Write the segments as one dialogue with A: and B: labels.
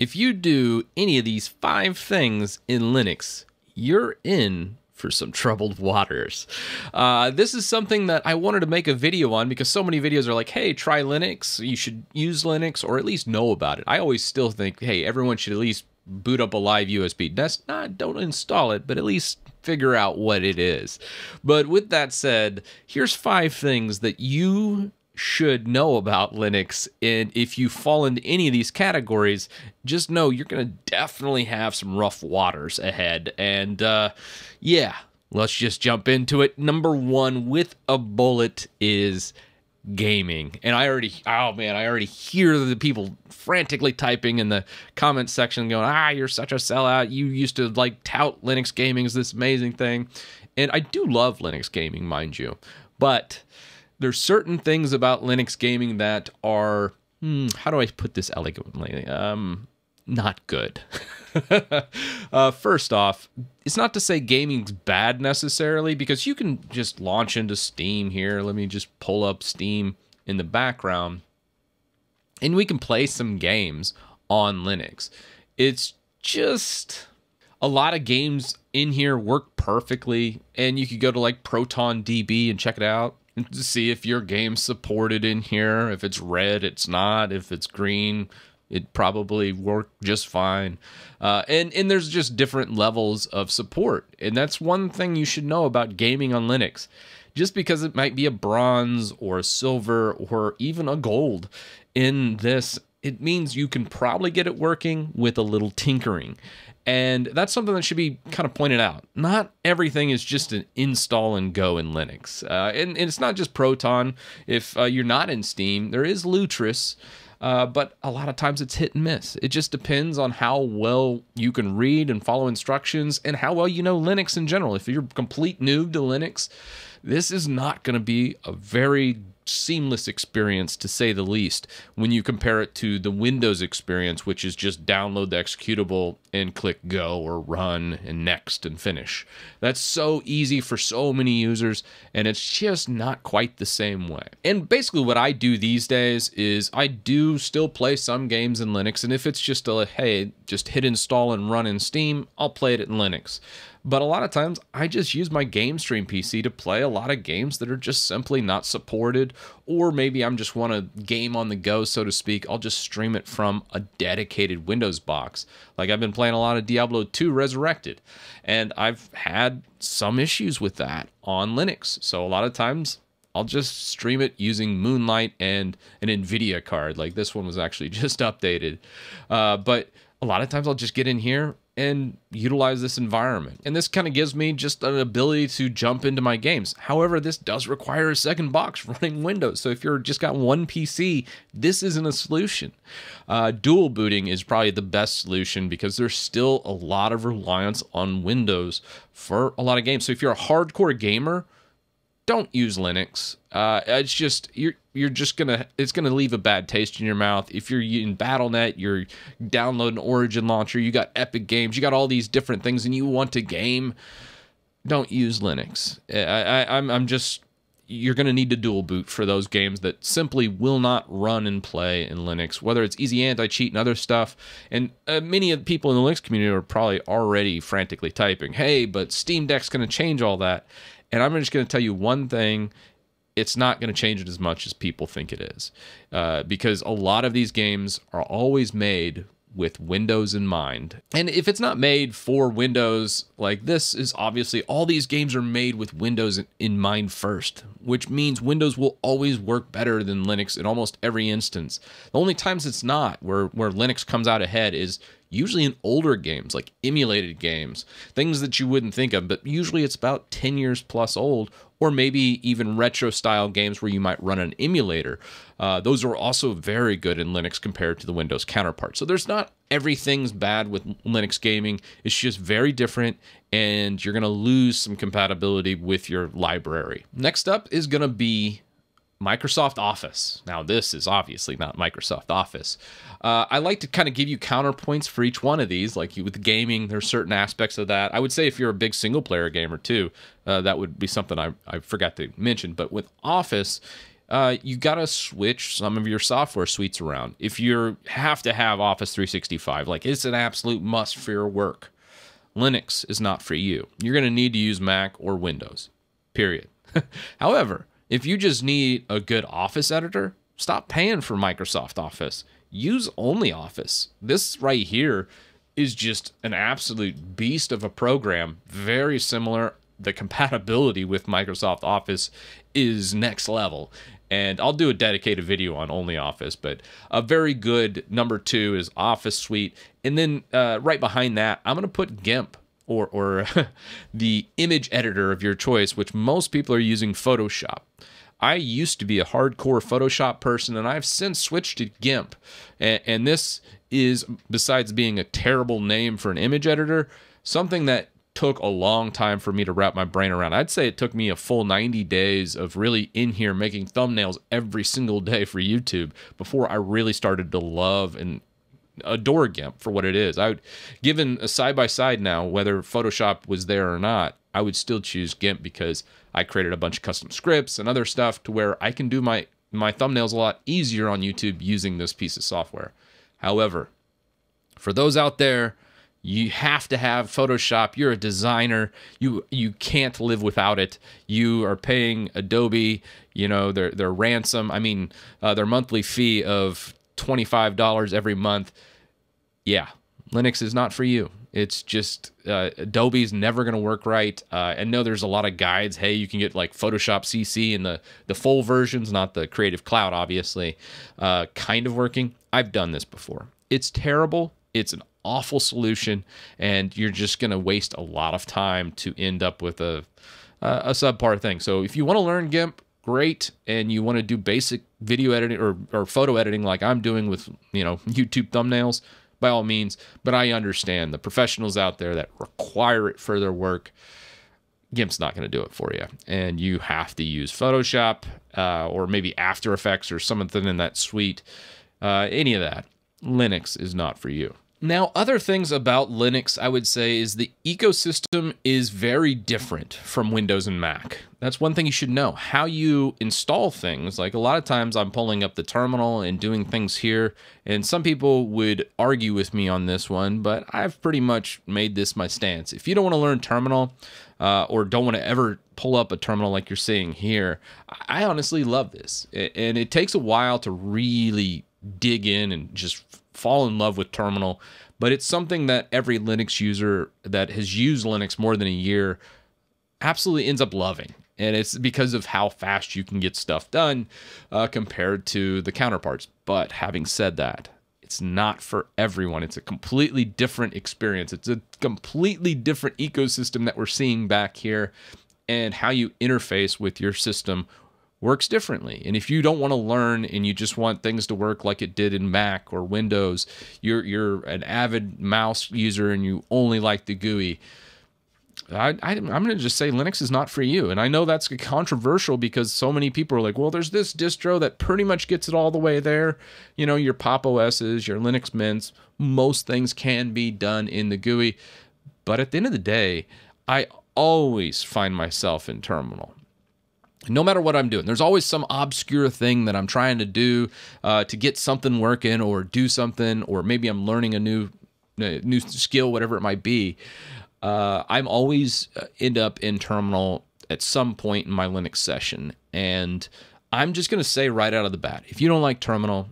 A: If you do any of these five things in Linux, you're in for some troubled waters. Uh, this is something that I wanted to make a video on because so many videos are like, hey, try Linux, you should use Linux, or at least know about it. I always still think, hey, everyone should at least boot up a live USB. not, don't install it, but at least figure out what it is. But with that said, here's five things that you should know about Linux. And if you fall into any of these categories, just know you're going to definitely have some rough waters ahead. And uh, yeah, let's just jump into it. Number one with a bullet is gaming. And I already, oh man, I already hear the people frantically typing in the comment section going, ah, you're such a sellout. You used to like tout Linux gaming as this amazing thing. And I do love Linux gaming, mind you. But there's certain things about Linux gaming that are hmm, how do I put this elegantly? Um, not good. uh, first off, it's not to say gaming's bad necessarily because you can just launch into Steam here. Let me just pull up Steam in the background and we can play some games on Linux. It's just a lot of games in here work perfectly and you could go to like proton db and check it out to see if your game's supported in here. If it's red, it's not. If it's green, it probably worked just fine. Uh, and and there's just different levels of support, and that's one thing you should know about gaming on Linux. Just because it might be a bronze or a silver or even a gold in this it means you can probably get it working with a little tinkering. And that's something that should be kind of pointed out. Not everything is just an install and go in Linux. Uh, and, and, it's not just Proton. If uh, you're not in Steam, there is Lutris. Uh, but a lot of times it's hit and miss. It just depends on how well you can read and follow instructions and how well you know Linux in general. If you're complete noob to Linux, this is not going to be a very seamless experience to say the least when you compare it to the Windows experience, which is just download the executable and click go or run and next and finish. That's so easy for so many users, and it's just not quite the same way. And basically, what I do these days is I do still play some games in Linux, and if it's just a hey, just hit install and run in Steam, I'll play it in Linux. But a lot of times I just use my game stream PC to play a lot of games that are just simply not supported, or maybe I'm just want to game on the go, so to speak. I'll just stream it from a dedicated Windows box. Like I've been playing a lot of Diablo 2 Resurrected, and I've had some issues with that on Linux. So a lot of times I'll just stream it using Moonlight and an NVIDIA card. Like this one was actually just updated. Uh, but a lot of times I'll just get in here and utilize this environment. And this kind of gives me just an ability to jump into my games. However, this does require a second box running Windows. So if you're just got one PC, this isn't a solution. Uh, dual booting is probably the best solution because there's still a lot of reliance on Windows for a lot of games. So if you're a hardcore gamer, don't use Linux. Uh, it's just you're you're just gonna it's gonna leave a bad taste in your mouth if you're in battlenet you're downloading origin launcher you got epic games you got all these different things and you want to game don't use linux I, I, i'm, I'm just you're going to need to dual boot for those games that simply will not run and play in Linux, whether it's easy anti-cheat and other stuff. And uh, many of the people in the Linux community are probably already frantically typing, hey, but Steam Deck's going to change all that. And I'm just going to tell you one thing, it's not going to change it as much as people think it is. Uh, because a lot of these games are always made with Windows in mind. And if it's not made for Windows, like this is obviously all these games are made with Windows in mind first, which means Windows will always work better than Linux in almost every instance. The only times it's not where, where Linux comes out ahead is usually in older games, like emulated games, things that you wouldn't think of, but usually it's about 10 years plus old, or maybe even retro style games where you might run an emulator. Uh, those are also very good in Linux compared to the Windows counterpart. So there's not everything's bad with Linux gaming, it's just very different, and you're going to lose some compatibility with your library. Next up is going to be Microsoft Office. Now, this is obviously not Microsoft Office. Uh, I like to kind of give you counterpoints for each one of these. Like you, with gaming, there's certain aspects of that. I would say if you're a big single player gamer too, uh, that would be something I, I forgot to mention. But with Office, uh, you got to switch some of your software suites around. If you have to have Office 365, like it's an absolute must for your work. Linux is not for you. You're going to need to use Mac or Windows, period. However, if you just need a good Office editor, stop paying for Microsoft Office. Use only Office. This right here is just an absolute beast of a program, very similar. The compatibility with Microsoft Office is next level. And I'll do a dedicated video on only Office, but a very good number two is Office Suite. And then uh, right behind that, I'm going to put GIMP or, or the image editor of your choice, which most people are using Photoshop. I used to be a hardcore Photoshop person, and I've since switched to GIMP. And, and this is, besides being a terrible name for an image editor, something that took a long time for me to wrap my brain around. I'd say it took me a full 90 days of really in here making thumbnails every single day for YouTube before I really started to love and adore GIMP for what it is. I would, given a side by side now, whether Photoshop was there or not, I would still choose GIMP because I created a bunch of custom scripts and other stuff to where I can do my my thumbnails a lot easier on YouTube using this piece of software. However, for those out there, you have to have Photoshop. You're a designer. You you can't live without it. You are paying Adobe, you know, their their ransom. I mean, uh, their monthly fee of $25 every month, yeah, Linux is not for you. It's just uh, Adobe's never going to work right. Uh, and no, there's a lot of guides. Hey, you can get like Photoshop CC and the the full versions, not the Creative Cloud, obviously. Uh, kind of working. I've done this before. It's terrible. It's an awful solution, and you're just going to waste a lot of time to end up with a a subpar thing. So if you want to learn GIMP, great and you want to do basic video editing or, or photo editing like I'm doing with, you know, YouTube thumbnails, by all means. But I understand the professionals out there that require it for their work. GIMP's not going to do it for you. And you have to use Photoshop uh, or maybe After Effects or something in that suite. Uh, any of that. Linux is not for you. Now, other things about Linux, I would say, is the ecosystem is very different from Windows and Mac. That's one thing you should know. How you install things, like a lot of times I'm pulling up the terminal and doing things here, and some people would argue with me on this one, but I've pretty much made this my stance. If you don't want to learn terminal uh, or don't want to ever pull up a terminal like you're seeing here, I honestly love this. And it takes a while to really dig in and just fall in love with Terminal, but it's something that every Linux user that has used Linux more than a year absolutely ends up loving. And it's because of how fast you can get stuff done uh, compared to the counterparts. But having said that, it's not for everyone. It's a completely different experience. It's a completely different ecosystem that we're seeing back here and how you interface with your system works differently. And if you don't want to learn and you just want things to work like it did in Mac or Windows, you're you're an avid mouse user and you only like the GUI. I, I, am going to just say Linux is not for you. And I know that's controversial because so many people are like, well, there's this distro that pretty much gets it all the way there. You know, your Pop OSs, your Linux Mints, most things can be done in the GUI. But at the end of the day, I always find myself in terminal no matter what I'm doing, there's always some obscure thing that I'm trying to do uh, to get something working or do something, or maybe I'm learning a new uh, new skill, whatever it might be. Uh, I'm always uh, end up in terminal at some point in my Linux session, and I'm just going to say right out of the bat, if you don't like terminal,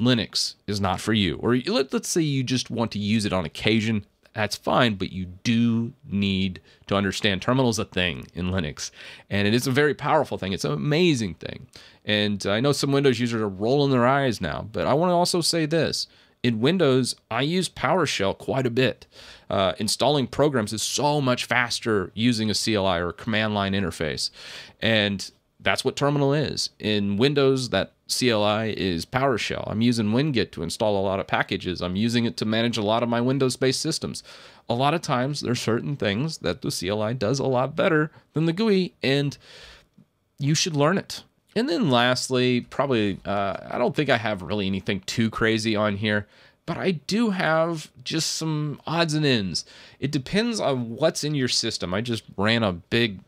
A: Linux is not for you. Or let, us say you just want to use it on occasion that's fine, but you do need to understand terminal is a thing in Linux, and it is a very powerful thing. It's an amazing thing, and I know some Windows users are rolling their eyes now, but I want to also say this. In Windows, I use PowerShell quite a bit. Uh, installing programs is so much faster using a CLI or command line interface. And that's what terminal is. In Windows, that CLI is PowerShell. I'm using WinGet to install a lot of packages. I'm using it to manage a lot of my Windows-based systems. A lot of times there's certain things that the CLI does a lot better than the GUI, and you should learn it. And then lastly, probably uh, I don't think I have really anything too crazy on here, but I do have just some odds and ends. It depends on what's in your system. I just ran a big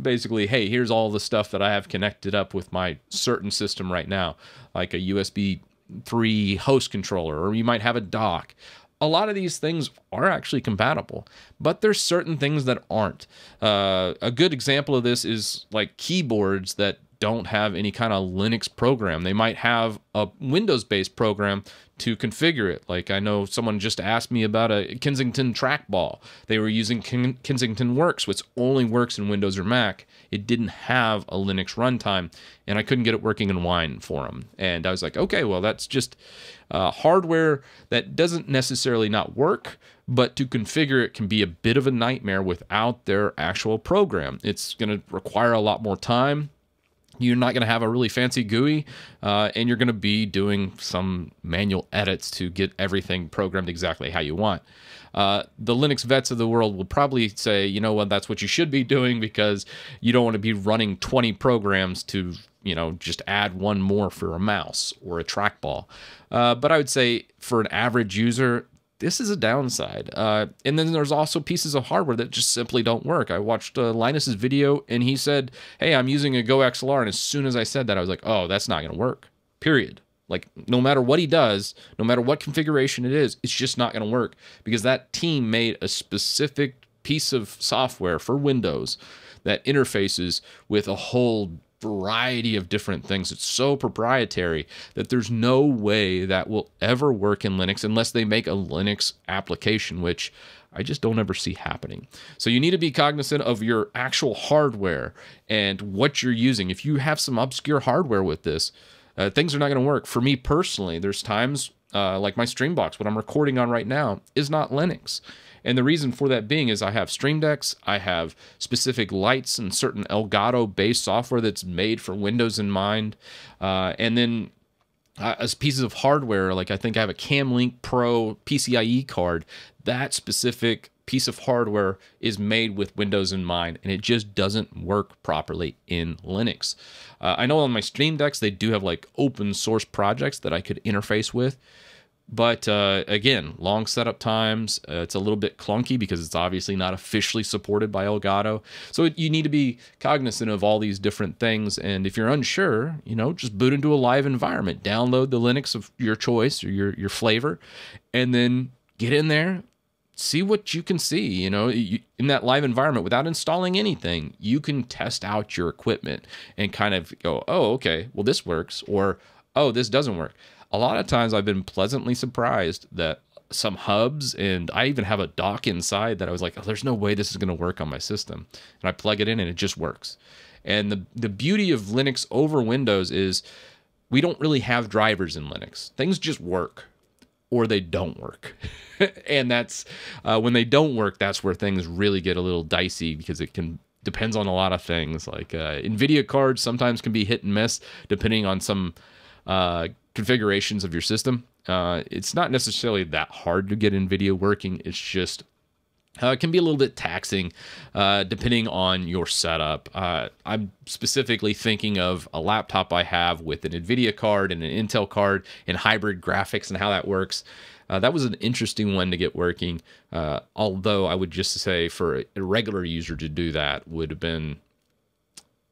A: basically, hey, here's all the stuff that I have connected up with my certain system right now, like a USB 3 host controller, or you might have a dock. A lot of these things are actually compatible, but there's certain things that aren't. Uh, a good example of this is like keyboards that don't have any kind of Linux program. They might have a Windows based program to configure it. Like I know someone just asked me about a Kensington trackball. They were using Ken- Kensington Works, which only works in Windows or Mac. It didn't have a Linux runtime, and I couldn't get it working in Wine for them. And I was like, okay, well, that's just uh, hardware that doesn't necessarily not work, but to configure it can be a bit of a nightmare without their actual program. It's going to require a lot more time you're not going to have a really fancy GUI, uh, and you're going to be doing some manual edits to get everything programmed exactly how you want. Uh, the Linux vets of the world will probably say, you know what, that's what you should be doing because you don't want to be running 20 programs to, you know, just add one more for a mouse or a trackball. Uh, but I would say for an average user, this is a downside. Uh, and then there's also pieces of hardware that just simply don't work. I watched uh, Linus's video and he said, "Hey, I'm using a Go XLR," and as soon as I said that, I was like, "Oh, that's not going to work." Period. Like no matter what he does, no matter what configuration it is, it's just not going to work because that team made a specific piece of software for Windows that interfaces with a whole variety of different things. It's so proprietary that there's no way that will ever work in Linux unless they make a Linux application, which I just don't ever see happening. So you need to be cognizant of your actual hardware and what you're using. If you have some obscure hardware with this, uh, things are not going to work. For me personally, there's times uh, like my Streambox, what I'm recording on right now, is not Linux. And the reason for that being is I have Stream Decks, I have specific lights and certain Elgato based software that's made for Windows in mind. Uh, and then uh, as pieces of hardware, like I think I have a CamLink Pro PCIe card, that specific piece of hardware is made with Windows in mind, and it just doesn't work properly in Linux. Uh, I know on my Stream Decks, they do have like open source projects that I could interface with. But uh, again, long setup times. Uh, it's a little bit clunky because it's obviously not officially supported by Elgato. So it, you need to be cognizant of all these different things. And if you're unsure, you know, just boot into a live environment, download the Linux of your choice or your your flavor, and then get in there, see what you can see. You know, you, in that live environment without installing anything, you can test out your equipment and kind of go, oh, okay, well this works, or oh, this doesn't work a lot of times I've been pleasantly surprised that some hubs and I even have a dock inside that I was like, oh, there's no way this is going to work on my system. And I plug it in and it just works. And the, the beauty of Linux over Windows is we don't really have drivers in Linux. Things just work or they don't work. and that's uh, when they don't work, that's where things really get a little dicey because it can depends on a lot of things like uh, nvidia cards sometimes can be hit and miss depending on some uh, configurations of your system. Uh, it's not necessarily that hard to get NVIDIA working. It's just uh, it can be a little bit taxing uh, depending on your setup. Uh, I'm specifically thinking of a laptop I have with an NVIDIA card and an Intel card and hybrid graphics and how that works. Uh, that was an interesting one to get working. Uh, although I would just say for a regular user to do that would have been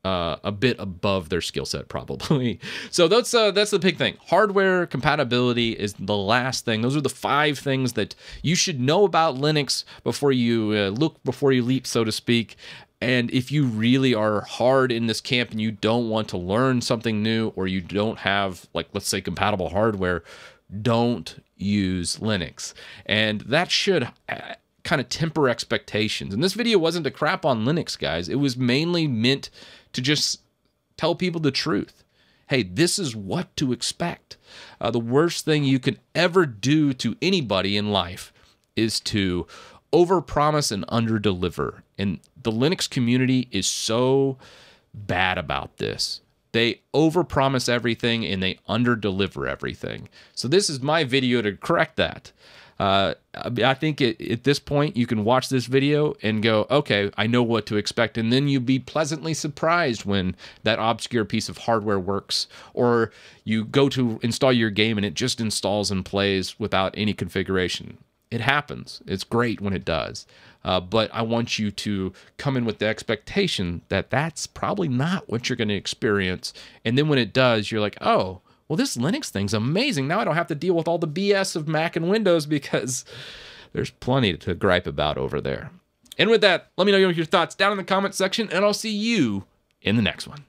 A: uh, a bit above their skill set probably. so that's uh, that's the big thing. Hardware compatibility is the last thing. Those are the five things that you should know about Linux before you uh, look before you leap, so to speak. And if you really are hard in this camp and you don't want to learn something new or you don't have like let's say compatible hardware, don't use Linux. And that should uh, kind of temper expectations. And this video wasn't to crap on Linux, guys. It was mainly meant to just tell people the truth. Hey, this is what to expect. Uh, the worst thing you can ever do to anybody in life is to overpromise and underdeliver. And the Linux community is so bad about this. They overpromise everything and they underdeliver everything. So this is my video to correct that. Uh, I think it, at this point you can watch this video and go, okay, I know what to expect, and then you'd be pleasantly surprised when that obscure piece of hardware works, or you go to install your game and it just installs and plays without any configuration. It happens. It's great when it does. Uh, but I want you to come in with the expectation that that's probably not what you're going to experience. And then when it does, you're like, oh, well, this Linux thing's amazing. Now I don't have to deal with all the BS of Mac and Windows because there's plenty to gripe about over there. And with that, let me know your thoughts down in the comment section, and I'll see you in the next one.